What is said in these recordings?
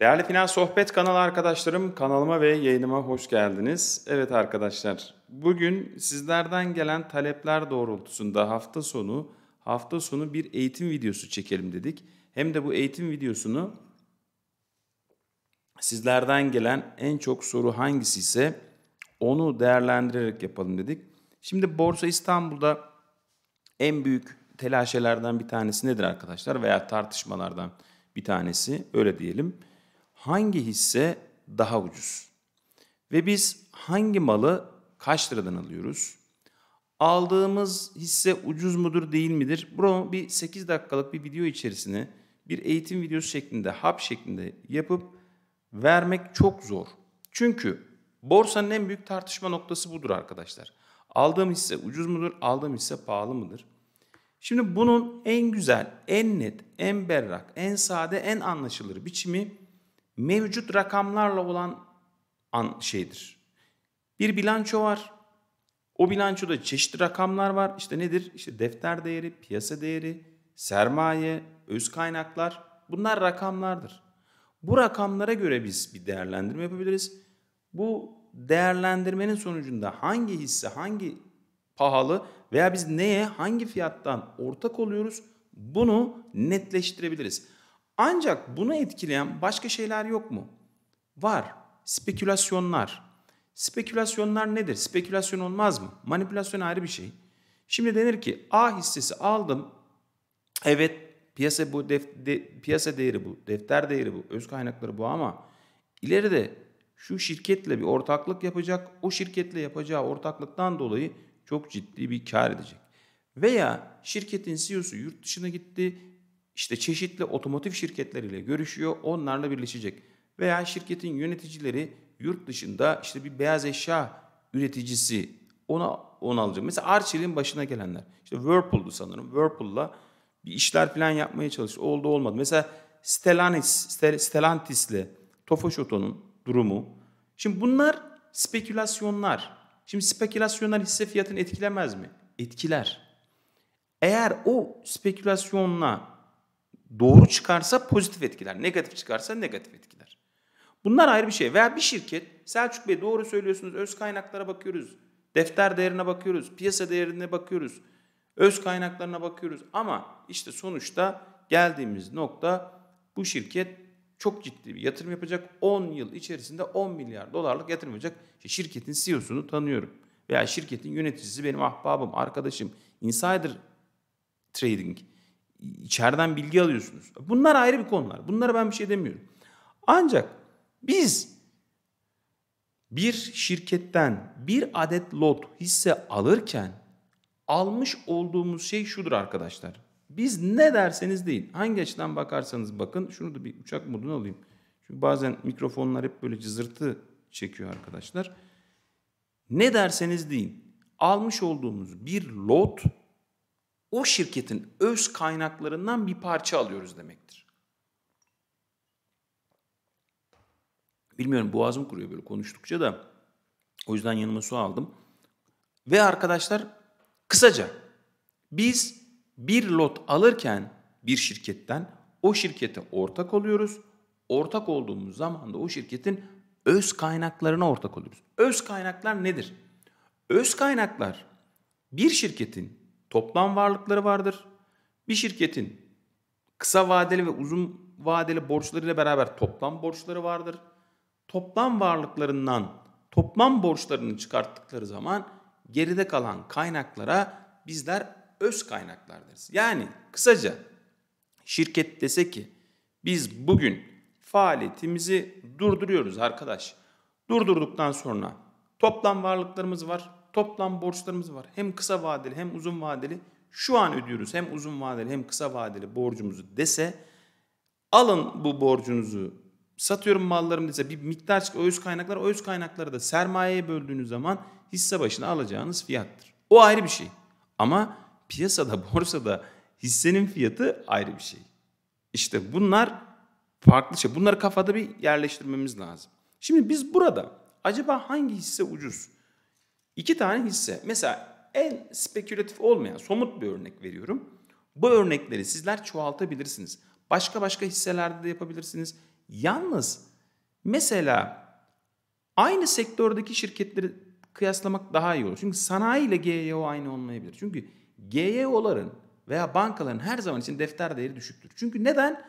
Değerli Final Sohbet kanalı arkadaşlarım, kanalıma ve yayınıma hoş geldiniz. Evet arkadaşlar, bugün sizlerden gelen talepler doğrultusunda hafta sonu hafta sonu bir eğitim videosu çekelim dedik. Hem de bu eğitim videosunu sizlerden gelen en çok soru hangisi ise onu değerlendirerek yapalım dedik. Şimdi Borsa İstanbul'da en büyük telaşelerden bir tanesi nedir arkadaşlar veya tartışmalardan bir tanesi öyle diyelim hangi hisse daha ucuz? Ve biz hangi malı kaç liradan alıyoruz? Aldığımız hisse ucuz mudur değil midir? Bunu bir 8 dakikalık bir video içerisine bir eğitim videosu şeklinde, hap şeklinde yapıp vermek çok zor. Çünkü borsanın en büyük tartışma noktası budur arkadaşlar. Aldığım hisse ucuz mudur, aldığım hisse pahalı mıdır? Şimdi bunun en güzel, en net, en berrak, en sade, en anlaşılır biçimi mevcut rakamlarla olan an şeydir. Bir bilanço var. O bilançoda çeşitli rakamlar var. İşte nedir? İşte defter değeri, piyasa değeri, sermaye, öz kaynaklar. Bunlar rakamlardır. Bu rakamlara göre biz bir değerlendirme yapabiliriz. Bu değerlendirmenin sonucunda hangi hisse hangi pahalı veya biz neye hangi fiyattan ortak oluyoruz bunu netleştirebiliriz. Ancak bunu etkileyen başka şeyler yok mu? Var. Spekülasyonlar. Spekülasyonlar nedir? Spekülasyon olmaz mı? Manipülasyon ayrı bir şey. Şimdi denir ki A hissesi aldım. Evet piyasa bu def, de, piyasa değeri bu, defter değeri bu, öz kaynakları bu ama ileride şu şirketle bir ortaklık yapacak. O şirketle yapacağı ortaklıktan dolayı çok ciddi bir kar edecek. Veya şirketin CEO'su yurt dışına gitti işte çeşitli otomotiv şirketleriyle görüşüyor, onlarla birleşecek. Veya şirketin yöneticileri yurt dışında işte bir beyaz eşya üreticisi ona onu alacak. Mesela Arçelik'in başına gelenler. İşte Whirlpool'du sanırım. Whirlpool'la bir işler plan yapmaya çalıştı. Oldu olmadı. Mesela Stellantis, Stellantis'le Tofaş Oto'nun durumu. Şimdi bunlar spekülasyonlar. Şimdi spekülasyonlar hisse fiyatını etkilemez mi? Etkiler. Eğer o spekülasyonla Doğru çıkarsa pozitif etkiler, negatif çıkarsa negatif etkiler. Bunlar ayrı bir şey. Veya bir şirket, Selçuk Bey doğru söylüyorsunuz, öz kaynaklara bakıyoruz. Defter değerine bakıyoruz, piyasa değerine bakıyoruz. Öz kaynaklarına bakıyoruz ama işte sonuçta geldiğimiz nokta bu şirket çok ciddi bir yatırım yapacak. 10 yıl içerisinde 10 milyar dolarlık yatırım yapacak. şirketin CEO'sunu tanıyorum. Veya şirketin yöneticisi benim ahbabım, arkadaşım. Insider trading içeriden bilgi alıyorsunuz. Bunlar ayrı bir konular. Bunlara ben bir şey demiyorum. Ancak biz bir şirketten bir adet lot hisse alırken almış olduğumuz şey şudur arkadaşlar. Biz ne derseniz deyin, hangi açıdan bakarsanız bakın. Şunu da bir uçak moduna alayım. Çünkü bazen mikrofonlar hep böyle cızırtı çekiyor arkadaşlar. Ne derseniz deyin. Almış olduğumuz bir lot o şirketin öz kaynaklarından bir parça alıyoruz demektir. Bilmiyorum boğazım kuruyor böyle konuştukça da. O yüzden yanıma su aldım. Ve arkadaşlar kısaca biz bir lot alırken bir şirketten o şirkete ortak oluyoruz. Ortak olduğumuz zaman da o şirketin öz kaynaklarına ortak oluyoruz. Öz kaynaklar nedir? Öz kaynaklar bir şirketin toplam varlıkları vardır. Bir şirketin kısa vadeli ve uzun vadeli borçlarıyla beraber toplam borçları vardır. Toplam varlıklarından toplam borçlarını çıkarttıkları zaman geride kalan kaynaklara bizler öz kaynaklar deriz. Yani kısaca şirket dese ki biz bugün faaliyetimizi durduruyoruz arkadaş. Durdurduktan sonra toplam varlıklarımız var toplam borçlarımız var. Hem kısa vadeli hem uzun vadeli. Şu an ödüyoruz hem uzun vadeli hem kısa vadeli borcumuzu dese alın bu borcunuzu satıyorum mallarımı dese bir miktar çık öz kaynaklar o öz kaynakları da sermayeye böldüğünüz zaman hisse başına alacağınız fiyattır. O ayrı bir şey. Ama piyasada borsada hissenin fiyatı ayrı bir şey. İşte bunlar farklı şey. Bunları kafada bir yerleştirmemiz lazım. Şimdi biz burada acaba hangi hisse ucuz? İki tane hisse. Mesela en spekülatif olmayan somut bir örnek veriyorum. Bu örnekleri sizler çoğaltabilirsiniz. Başka başka hisselerde de yapabilirsiniz. Yalnız mesela aynı sektördeki şirketleri kıyaslamak daha iyi olur. Çünkü sanayi ile GYO e aynı olmayabilir. Çünkü GYO'ların e veya bankaların her zaman için defter değeri düşüktür. Çünkü neden?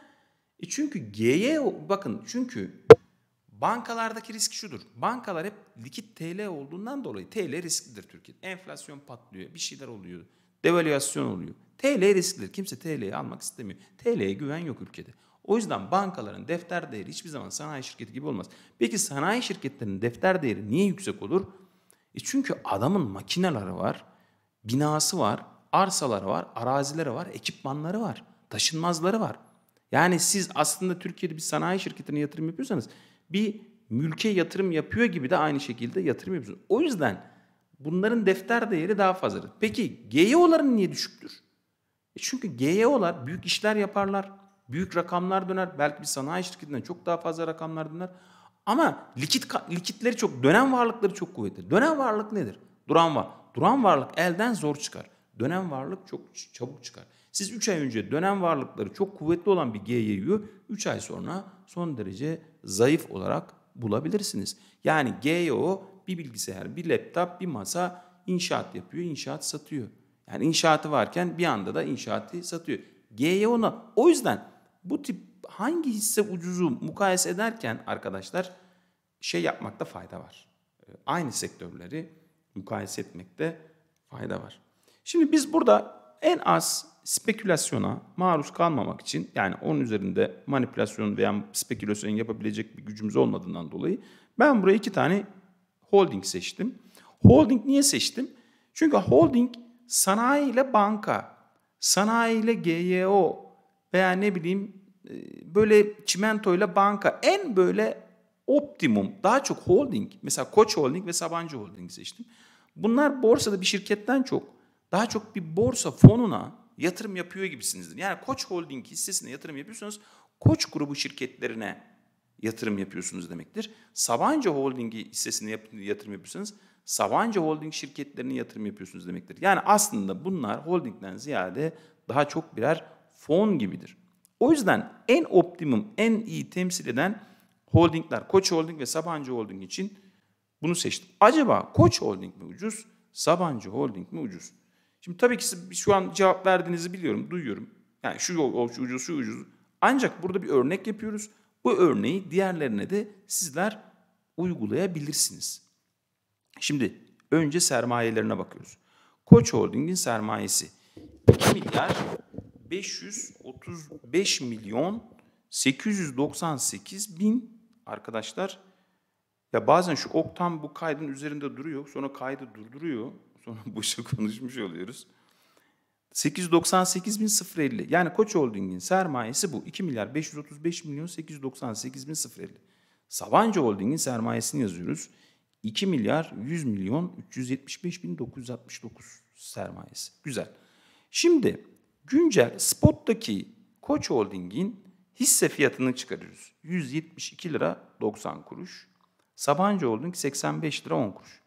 E çünkü GYO e bakın çünkü Bankalardaki risk şudur. Bankalar hep likit TL olduğundan dolayı TL risklidir Türkiye'de. Enflasyon patlıyor, bir şeyler oluyor, devalüasyon oluyor. TL risklidir. Kimse TL'yi almak istemiyor. TL'ye güven yok ülkede. O yüzden bankaların defter değeri hiçbir zaman sanayi şirketi gibi olmaz. Peki sanayi şirketlerinin defter değeri niye yüksek olur? E çünkü adamın makineleri var, binası var, arsaları var, arazileri var, ekipmanları var, taşınmazları var. Yani siz aslında Türkiye'de bir sanayi şirketine yatırım yapıyorsanız bir mülke yatırım yapıyor gibi de aynı şekilde yatırım yapıyor. O yüzden bunların defter değeri daha fazladır. Peki GYO'ların e niye düşüktür? E çünkü GYO'lar e büyük işler yaparlar. Büyük rakamlar döner. Belki bir sanayi şirketinden çok daha fazla rakamlar döner. Ama likit likitleri çok, dönem varlıkları çok kuvvetli. Dönem varlık nedir? Duran var. Duran varlık elden zor çıkar. Dönem varlık çok çabuk çıkar. Siz 3 ay önce dönem varlıkları çok kuvvetli olan bir GY'yi 3 ay sonra son derece zayıf olarak bulabilirsiniz. Yani GYO bir bilgisayar, bir laptop, bir masa inşaat yapıyor, inşaat satıyor. Yani inşaatı varken bir anda da inşaatı satıyor. GYO'na o yüzden bu tip hangi hisse ucuzu mukayese ederken arkadaşlar şey yapmakta fayda var. Ee, aynı sektörleri mukayese etmekte fayda var. Şimdi biz burada en az spekülasyona maruz kalmamak için yani onun üzerinde manipülasyon veya spekülasyon yapabilecek bir gücümüz olmadığından dolayı ben buraya iki tane holding seçtim. Holding niye seçtim? Çünkü holding sanayi ile banka, sanayi ile GYO veya ne bileyim e, böyle çimento ile banka en böyle optimum daha çok holding mesela Koç Holding ve Sabancı Holding seçtim. Bunlar borsada bir şirketten çok daha çok bir borsa fonuna yatırım yapıyor gibisinizdir. Yani Koç Holding hissesine yatırım yapıyorsanız Koç grubu şirketlerine yatırım yapıyorsunuz demektir. Sabancı Holding'i hissesine yatırım yapıyorsanız Sabancı Holding şirketlerine yatırım yapıyorsunuz demektir. Yani aslında bunlar holdingden ziyade daha çok birer fon gibidir. O yüzden en optimum, en iyi temsil eden holdingler Koç Holding ve Sabancı Holding için bunu seçtim. Acaba Koç Holding mi ucuz, Sabancı Holding mi ucuz? Şimdi tabii ki şu an cevap verdiğinizi biliyorum, duyuyorum. Yani şu yol şu ucuz, şu ucuz. Ancak burada bir örnek yapıyoruz. Bu örneği diğerlerine de sizler uygulayabilirsiniz. Şimdi önce sermayelerine bakıyoruz. Koç Holding'in sermayesi 2 milyar 535 milyon 898 bin arkadaşlar. Ya bazen şu oktan bu kaydın üzerinde duruyor. Sonra kaydı durduruyor. Sonra boşa konuşmuş oluyoruz. 898.050 yani Koç Holding'in sermayesi bu. 2 milyar 535 milyon 898.050. Sabancı Holding'in sermayesini yazıyoruz. 2 milyar 100 milyon 375.969 sermayesi. Güzel. Şimdi güncel spottaki Koç Holding'in hisse fiyatını çıkarıyoruz. 172 lira 90 kuruş. Sabancı Holding 85 lira 10 kuruş.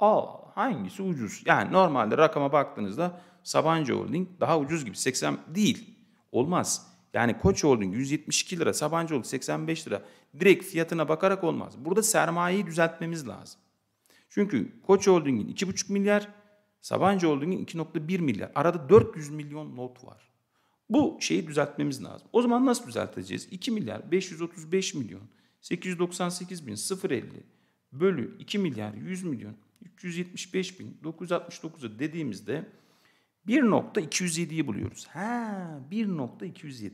Al hangisi ucuz? Yani normalde rakama baktığınızda Sabancı Holding daha ucuz gibi 80 değil. Olmaz. Yani Koç Holding 172 lira, Sabancı Holding 85 lira. Direkt fiyatına bakarak olmaz. Burada sermayeyi düzeltmemiz lazım. Çünkü Koç Holding'in 2,5 milyar, Sabancı Holding'in 2,1 milyar. Arada 400 milyon not var. Bu şeyi düzeltmemiz lazım. O zaman nasıl düzelteceğiz? 2 milyar 535 milyon 898 bin 050 bölü 2 milyar 100 milyon 375.969'a dediğimizde 1.207'yi buluyoruz. Ha 1.207.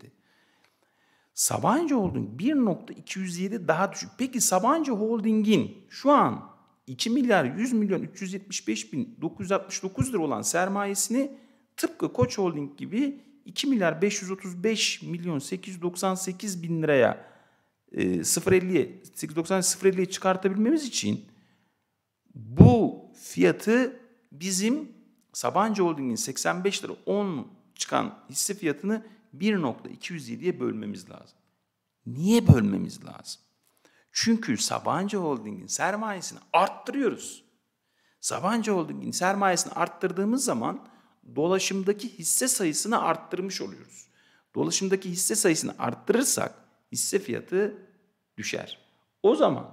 Sabancı Holding 1.207 daha düşük. Peki Sabancı Holding'in şu an 2 milyar 100 milyon 375 bin 969 lira olan sermayesini tıpkı Koç Holding gibi 2 milyar 535 milyon 898 bin liraya e, 0.50'ye 890 0.50'ye çıkartabilmemiz için bu fiyatı bizim Sabancı Holding'in 85 lira 10 çıkan hisse fiyatını 1.207'ye bölmemiz lazım. Niye bölmemiz lazım? Çünkü Sabancı Holding'in sermayesini arttırıyoruz. Sabancı Holding'in sermayesini arttırdığımız zaman dolaşımdaki hisse sayısını arttırmış oluyoruz. Dolaşımdaki hisse sayısını arttırırsak hisse fiyatı düşer. O zaman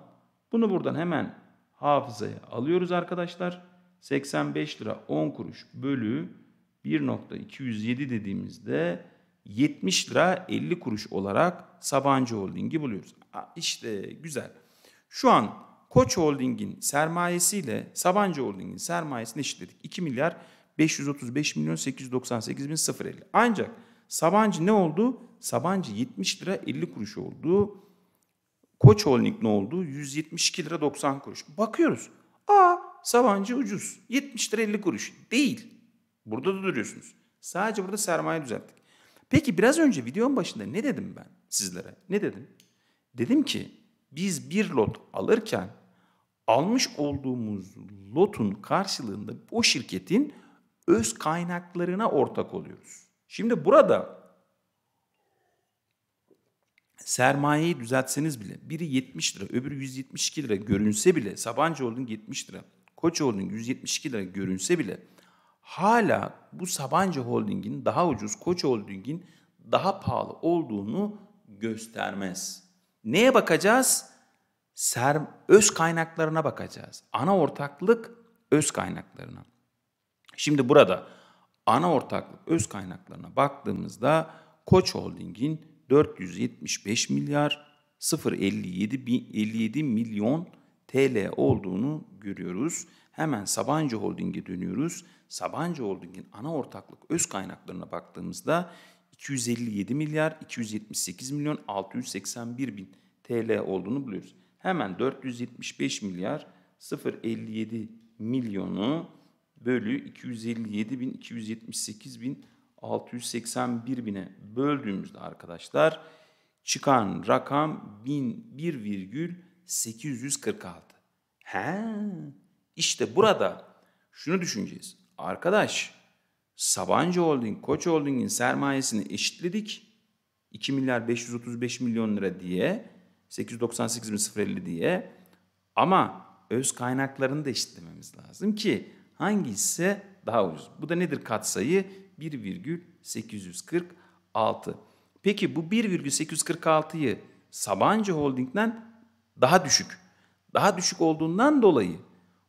bunu buradan hemen hafızaya alıyoruz arkadaşlar. 85 lira 10 kuruş bölü 1.207 dediğimizde 70 lira 50 kuruş olarak Sabancı Holding'i buluyoruz. İşte güzel. Şu an Koç Holding'in sermayesiyle Sabancı Holding'in sermayesini eşitledik. 2 milyar 535 milyon 898 bin 050. Ancak Sabancı ne oldu? Sabancı 70 lira 50 kuruş oldu. Koç Holding ne oldu? 172 lira 90 kuruş. Bakıyoruz. Aa Sabancı ucuz. 70 lira 50 kuruş. Değil. Burada da duruyorsunuz. Sadece burada sermaye düzelttik. Peki biraz önce videonun başında ne dedim ben sizlere? Ne dedim? Dedim ki biz bir lot alırken almış olduğumuz lotun karşılığında o şirketin öz kaynaklarına ortak oluyoruz. Şimdi burada sermayeyi düzeltseniz bile biri 70 lira öbürü 172 lira görünse bile Sabancı Holding 70 lira Koç Holding 172 lira görünse bile hala bu Sabancı Holding'in daha ucuz Koç Holding'in daha pahalı olduğunu göstermez. Neye bakacağız? Ser, öz kaynaklarına bakacağız. Ana ortaklık öz kaynaklarına. Şimdi burada ana ortaklık öz kaynaklarına baktığımızda Koç Holding'in 475 milyar 057 57 milyon TL olduğunu görüyoruz. Hemen Sabancı Holding'e dönüyoruz. Sabancı Holding'in ana ortaklık öz kaynaklarına baktığımızda 257 milyar 278 milyon 681 bin TL olduğunu buluyoruz. Hemen 475 milyar 057 milyonu bölü 257 bin 278 bin 681 bine böldüğümüzde arkadaşlar çıkan rakam 1001,846. He, işte burada şunu düşüneceğiz. Arkadaş Sabancı Holding, Koç Holding'in sermayesini eşitledik. 2 milyar 535 milyon lira diye 898.050 diye ama öz kaynaklarını da eşitlememiz lazım ki hangisi daha ucuz. Bu da nedir katsayı? 1,846. Peki bu 1,846'yı Sabancı Holding'den daha düşük. Daha düşük olduğundan dolayı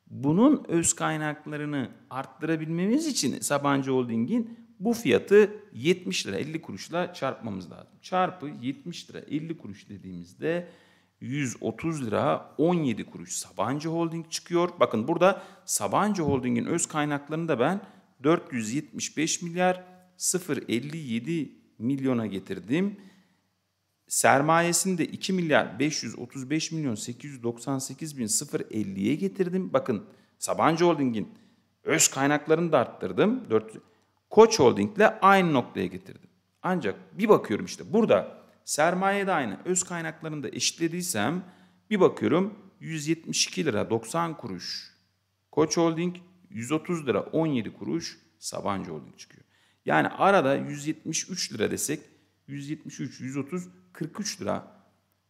bunun öz kaynaklarını arttırabilmemiz için Sabancı Holding'in bu fiyatı 70 lira 50 kuruşla çarpmamız lazım. Çarpı 70 lira 50 kuruş dediğimizde 130 lira 17 kuruş Sabancı Holding çıkıyor. Bakın burada Sabancı Holding'in öz kaynaklarını da ben 475 milyar 057 milyona getirdim. Sermayesini de 2 milyar 535 milyon 898 bin 050'ye getirdim. Bakın Sabancı Holding'in öz kaynaklarını da arttırdım. 400. Koç Holding'le aynı noktaya getirdim. Ancak bir bakıyorum işte burada sermaye de aynı. Öz kaynaklarını da eşitlediysem bir bakıyorum 172 lira 90 kuruş. Koç Holding 130 lira 17 kuruş Sabancı Holding çıkıyor. Yani arada 173 lira desek 173, 130, 43 lira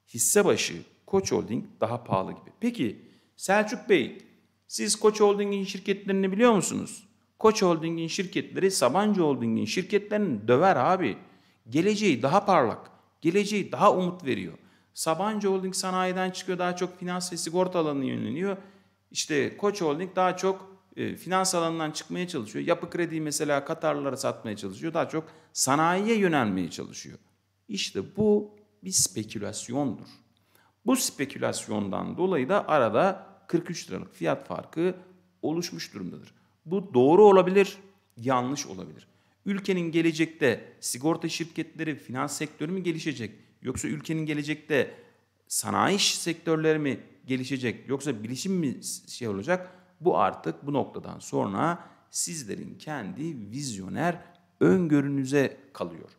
hisse başı Koç Holding daha pahalı gibi. Peki Selçuk Bey siz Koç Holding'in şirketlerini biliyor musunuz? Koç Holding'in şirketleri Sabancı Holding'in şirketlerini döver abi. Geleceği daha parlak, geleceği daha umut veriyor. Sabancı Holding sanayiden çıkıyor daha çok finans ve sigorta alanına yöneliyor. İşte Koç Holding daha çok e, finans alanından çıkmaya çalışıyor. Yapı krediyi mesela Katarlılara satmaya çalışıyor. Daha çok sanayiye yönelmeye çalışıyor. İşte bu bir spekülasyondur. Bu spekülasyondan dolayı da arada 43 liralık fiyat farkı oluşmuş durumdadır. Bu doğru olabilir, yanlış olabilir. Ülkenin gelecekte sigorta şirketleri, finans sektörü mü gelişecek? Yoksa ülkenin gelecekte sanayi sektörleri mi gelişecek? Yoksa bilişim mi şey olacak? Bu artık bu noktadan sonra sizlerin kendi vizyoner öngörünüze kalıyor.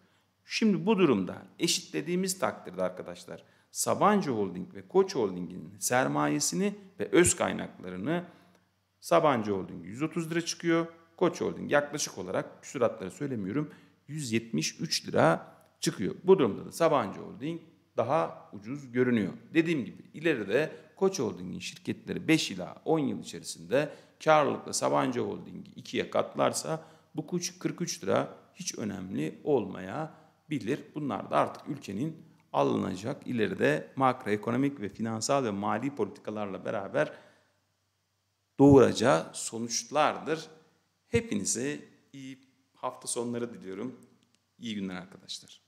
Şimdi bu durumda eşitlediğimiz takdirde arkadaşlar Sabancı Holding ve Koç Holding'in sermayesini ve öz kaynaklarını Sabancı Holding 130 lira çıkıyor. Koç Holding yaklaşık olarak süratları söylemiyorum 173 lira çıkıyor. Bu durumda da Sabancı Holding daha ucuz görünüyor. Dediğim gibi ileride Koç Holding'in şirketleri 5 ila 10 yıl içerisinde karlılıkla Sabancı Holding'i 2'ye katlarsa bu kuş 43 lira hiç önemli olmayabilir. Bunlar da artık ülkenin alınacak ileride makroekonomik ve finansal ve mali politikalarla beraber doğuracağı sonuçlardır. Hepinize iyi hafta sonları diliyorum. İyi günler arkadaşlar.